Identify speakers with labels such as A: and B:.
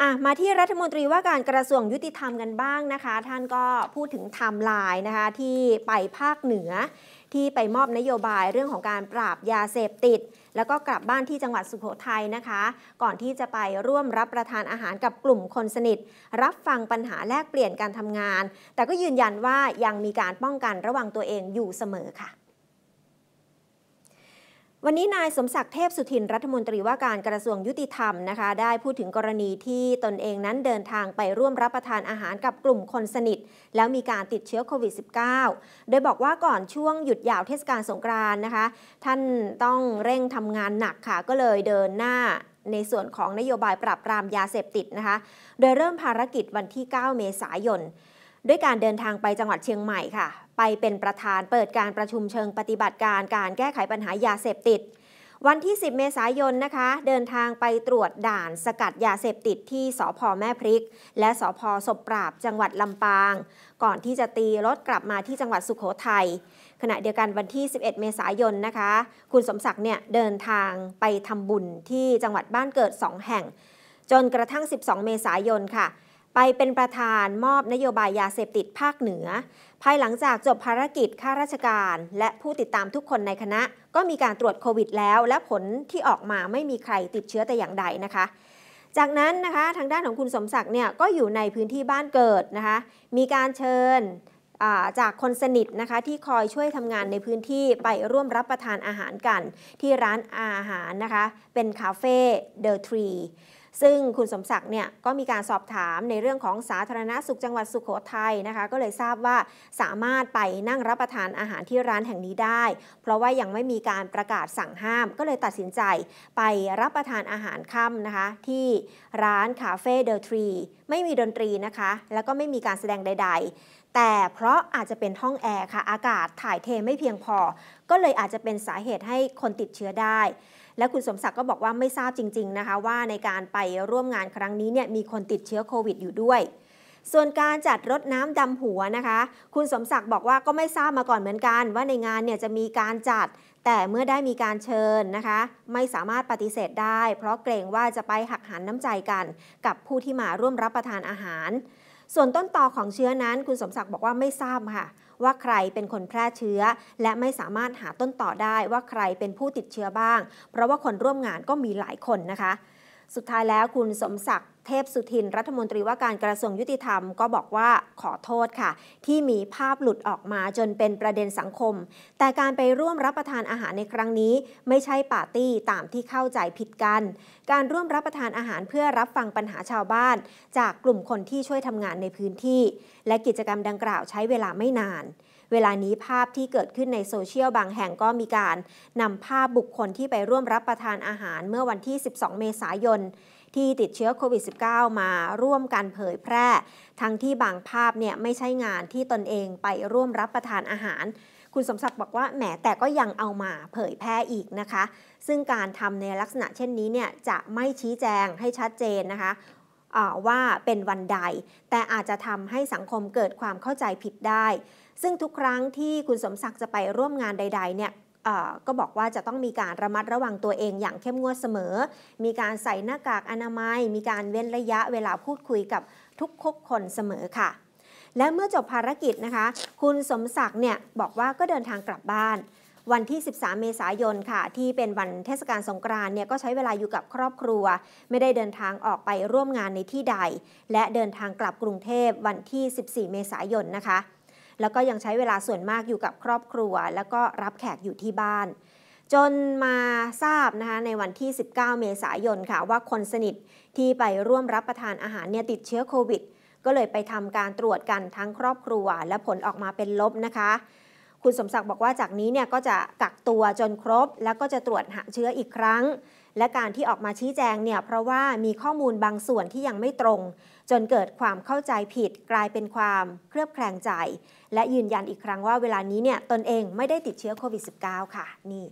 A: อ่ะมาที่รัฐมนตรีว่าการกระทรวงยุติธรรมกันบ้างนะคะ ท่านก็พูดถึงไทม์ไลน์นะคะ ที่ไปภาคเหนือ ที่ไปมอบนโยบายเรื่องของการปราบยาเสพติด แล้วก็กลับบ้านที่จังหวัดสุโขทัยนะคะ ก่อนที่จะไปร่วมรับประทานอาหารกับกลุ่มคนสนิทรับฟังปัญหาแลกเปลี่ยนการทำงาน แต่ก็ยืนยันว่ายังมีการป้องกันระวังตัวเองอยู่เสมอค่ะวันนี้นายสมศักดิ์เทพสุทินรัฐมนตรีว่าการกระทรวงยุติธรรมนะคะ ได้พูดถึงกรณีที่ตนเองนั้นเดินทางไปร่วมรับประทานอาหารกับกลุ่มคนสนิทแล้วมีการติดเชื้อโควิด -19 โดยบอกว่าก่อนช่วงหยุดยาวเทศกาลสงกรานนะคะ ท่านต้องเร่งทำงานหนักค่ะ ก็เลยเดินหน้าในส่วนของนโยบายปรับปรามยาเสพติดนะคะ โดยเริ่มภารกิจวันที่ 9 เมษายนด้วยการเดินทางไปจังหวัดเชียงใหม่ค่ะไปเป็นประธานเปิดการประชุมเชิงปฏิบัติการการแก้ไขปัญหายาเสพติด วันที่ 10 เมษายนนะคะ เดินทางไปตรวจด่าน สกัดยาเสพติดที่สพแม่พริก และสพศพปราบจังหวัดลำปาง ก่อนที่จะตีรถกลับมาที่จังหวัดสุขโขทยัยขณะเดียวกันวันที่ 11 เมษายนนะคะ คุณสมศักดิ์เนี่ยเดินทางไปทำบุญที่จังหวัดบ้านเกิด2แห่ง จนกระทั่ง 12 เมษายนค่ะไปเป็นประธานมอบนโยบายยาเสพติดภาคเหนือ ภายหลังจากจบภารกิจข้าราชการ และผู้ติดตามทุกคนในคณะก็มีการตรวจโควิดแล้ว และผลที่ออกมาไม่มีใครติดเชื้อแต่อย่างใดนะคะ จากนั้นนะคะทางด้านของคุณสมศักดิ์เนี่ยก็อยู่ในพื้นที่บ้านเกิดนะคะมีการเชิญจากคนสนิทนะคะที่คอยช่วยทำงานในพื้นที่ ไปร่วมรับประทานอาหารกัน ที่ร้านอาหารนะคะเป็นคาเฟ่เดอะทรีซึ่งคุณสมศักดิ์เนี่ยก็มีการสอบถามในเรื่องของสาธารณสุขจังหวัดสุขโขทัยนะคะก็เลยทราบว่าสามารถไปนั่งรับประทานอาหารที่ร้านแห่งนี้ได้ เพราะว่ายังไม่มีการประกาศสั่งห้ามก็เลยตัดสินใจไปรับประทานอาหารค่ำนะคะ ที่ร้านคาเฟ่เดอะทรีไม่มีดนตรีนะคะ แล้วก็ไม่มีการแสดงใด ๆ แต่เพราะอาจจะเป็นห้องแอร์ค่ะอากาศถ่ายเทไม่เพียงพอ ก็เลยอาจจะเป็นสาเหตุให้คนติดเชื้อได้และคุณสมศักดิ์ก็บอกว่าไม่ทราบจริงๆนะคะว่าในการไปร่วมงานครั้งนี้เนี่ยมีคนติดเชื้อโควิดอยู่ด้วย ส่วนการจัดรถน้ำดำหัวนะคะ คุณสมศักดิ์บอกว่าก็ไม่ทราบมาก่อนเหมือนกัน ว่าในงานเนี่ยจะมีการจัดแต่เมื่อได้มีการเชิญนะคะ ไม่สามารถปฏิเสธได้เพราะเกรงว่าจะไปหักหันน้ำใจกัน กับผู้ที่มาร่วมรับประทานอาหาร ส่วนต้นตอของเชื้อนั้น คุณสมศักดิ์บอกว่าไม่ทราบค่ะว่าใครเป็นคนแพร่เชื้อ และไม่สามารถหาต้นต่อได้ว่าใครเป็นผู้ติดเชื้อบ้าง เพราะว่าคนร่วมงานก็มีหลายคนนะคะ สุดท้ายแล้วคุณสมศักดิ์เทพสุทินรัฐมนตรีว่าการกระทรวงยุติธรรมก็บอกว่าขอโทษค่ะ ที่มีภาพหลุดออกมาจนเป็นประเด็นสังคม แต่การไปร่วมรับประทานอาหารในครั้งนี้ ไม่ใช่ปาร์ตี้ตามที่เข้าใจผิดกัน การร่วมรับประทานอาหารเพื่อรับฟังปัญหาชาวบ้าน จากกลุ่มคนที่ช่วยทำงานในพื้นที่และกิจกรรมดังกล่าวใช้เวลาไม่นาน เวลานี้ภาพที่เกิดขึ้นในโซเชียลบางแห่งก็มีการนำภาพบุคคลที่ไปร่วมรับประทานอาหารเมื่อวันที่ 12 เมษายนที่ติดเชื้อโควิด -19 มาร่วมกันเผยแพร่ ทั้งที่บางภาพเนี่ยไม่ใช่งานที่ตนเองไปร่วมรับประทานอาหาร คุณสมศักดิ์บอกว่าแหมแต่ก็ยังเอามาเผยแพร่อีกนะคะ ซึ่งการทำในลักษณะเช่นนี้เนี่ยจะไม่ชี้แจงให้ชัดเจนนะคะว่าเป็นวันใดแต่อาจจะทำให้สังคมเกิดความเข้าใจผิดได้ ซึ่งทุกครั้งที่คุณสมศักดิ์จะไปร่วมงานใดๆเนี่ยก็บอกว่าจะต้องมีการระมัดระวังตัวเองอย่างเข้มงวดเสมอ มีการใส่หน้ากากอนามัย มีการเว้นระยะเวลาพูดคุยกับทุกคกคนเสมอค่ะ และเมื่อจบภารกิจนะคะคุณสมศักดิ์เนี่ยบอกว่าก็เดินทางกลับบ้านวันที่ 13 เมษายนค่ะ ที่เป็นวันเทศกาลสงกรานต์เนี่ยก็ใช้เวลาอยู่กับครอบครัว ไม่ได้เดินทางออกไปร่วมงานในที่ใด และเดินทางกลับกรุงเทพวันที่ 14 เมษายนนะคะ แล้วก็ยังใช้เวลาส่วนมากอยู่กับครอบครัวแล้วก็รับแขกอยู่ที่บ้าน จนมาทราบนะคะในวันที่ 19 เมษายนค่ะว่าคนสนิทที่ไปร่วมรับประทานอาหารเนี่ยติดเชื้อโควิด ก็เลยไปทำการตรวจกันทั้งครอบครัวและผลออกมาเป็นลบนะคะคุณสมศักดิ์บอกว่าจากนี้เนี่ยก็จะกักตัวจนครบ แล้วก็จะตรวจหาเชื้ออีกครั้ง และการที่ออกมาชี้แจงเนี่ยเพราะว่ามีข้อมูลบางส่วนที่ยังไม่ตรง จนเกิดความเข้าใจผิดกลายเป็นความเครือบแคลงใจ และยืนยันอีกครั้งว่าเวลานี้เนี่ยตนเองไม่ได้ติดเชื้อโควิด -19 ค่ะนี่